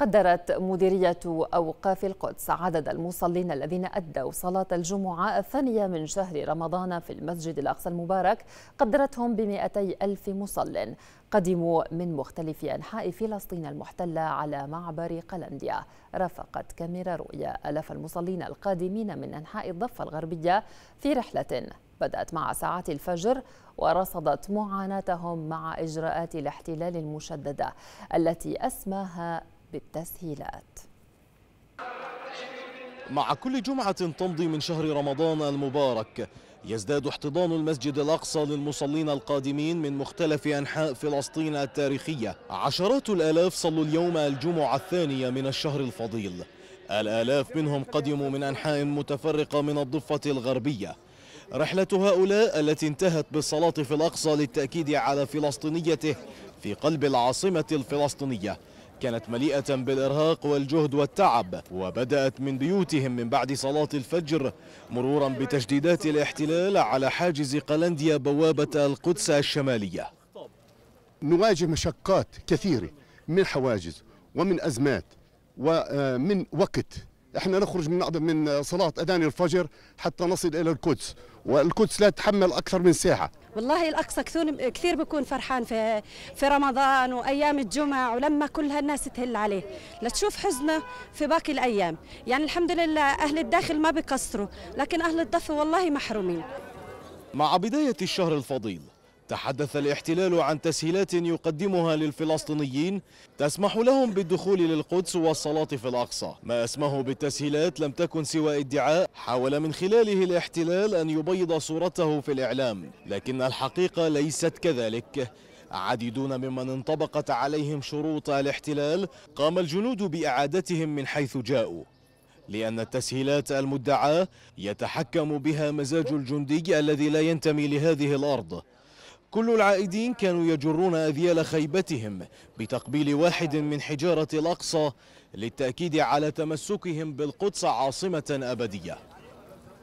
قدرت مديرية أوقاف القدس عدد المصلين الذين أدوا صلاة الجمعة الثانية من شهر رمضان في المسجد الأقصى المبارك قدرتهم بمئتي ألف مصل قدموا من مختلف أنحاء فلسطين المحتلة على معبر قلنديا رافقت كاميرا رؤيا ألاف المصلين القادمين من أنحاء الضفة الغربية في رحلة بدأت مع ساعات الفجر ورصدت معاناتهم مع إجراءات الاحتلال المشددة التي أسماها بالتسهيلات مع كل جمعة تمضي من شهر رمضان المبارك يزداد احتضان المسجد الأقصى للمصلين القادمين من مختلف أنحاء فلسطين التاريخية عشرات الآلاف صلوا اليوم الجمعة الثانية من الشهر الفضيل الآلاف منهم قدموا من أنحاء متفرقة من الضفة الغربية رحلة هؤلاء التي انتهت بالصلاة في الأقصى للتأكيد على فلسطينيته في قلب العاصمة الفلسطينية كانت مليئة بالإرهاق والجهد والتعب وبدأت من بيوتهم من بعد صلاة الفجر مرورا بتجديدات الاحتلال على حاجز قلنديا بوابة القدس الشمالية نواجه مشقات كثيرة من حواجز ومن أزمات ومن آه، وقت احنا نخرج من من صلاه اذان الفجر حتى نصل الى القدس والقدس لا تتحمل اكثر من ساعه والله الاقصى كثير كثير بكون فرحان في في رمضان وايام الجمعه ولما كل هالناس تهل عليه لتشوف حزنه في باقي الايام يعني الحمد لله اهل الداخل ما بيقصروا لكن اهل الضفه والله محرومين مع بدايه الشهر الفضيل تحدث الاحتلال عن تسهيلات يقدمها للفلسطينيين تسمح لهم بالدخول للقدس والصلاة في الأقصى ما أسمه بالتسهيلات لم تكن سوى ادعاء حاول من خلاله الاحتلال أن يبيض صورته في الإعلام لكن الحقيقة ليست كذلك عديدون ممن انطبقت عليهم شروط الاحتلال قام الجنود بإعادتهم من حيث جاءوا لأن التسهيلات المدعاة يتحكم بها مزاج الجندي الذي لا ينتمي لهذه الأرض كل العائدين كانوا يجرون أذيال خيبتهم بتقبيل واحد من حجارة الأقصى للتأكيد على تمسكهم بالقدس عاصمة أبدية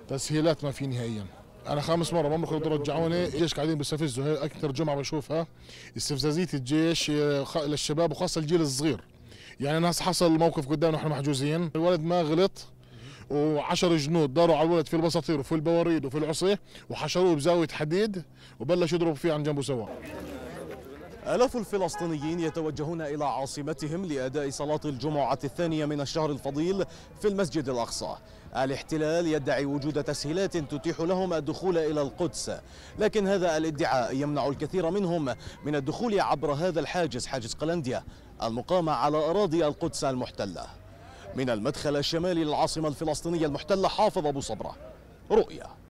تسهيلات ما في نهائيا انا خامس مره ما بقدروا يرجعوني الجيش قاعدين بيستفزوا هي اكثر جمعه بشوفها استفزازيه الجيش آه، للشباب وخاصه الجيل الصغير يعني ناس حصل موقف قدامنا ونحن محجوزين الولد ما غلط و10 جنود داروا على الولد في البساطير وفي البواريد وفي العصيه وحشروه بزاويه حديد وبلش يضربوا فيه عن جنبه سوا آلاف الفلسطينيين يتوجهون إلى عاصمتهم لأداء صلاة الجمعة الثانية من الشهر الفضيل في المسجد الأقصى الاحتلال يدعي وجود تسهيلات تتيح لهم الدخول إلى القدس لكن هذا الادعاء يمنع الكثير منهم من الدخول عبر هذا الحاجز حاجز قلنديا المقام على أراضي القدس المحتلة من المدخل الشمالي للعاصمة الفلسطينية المحتلة حافظ أبو صبرة رؤيا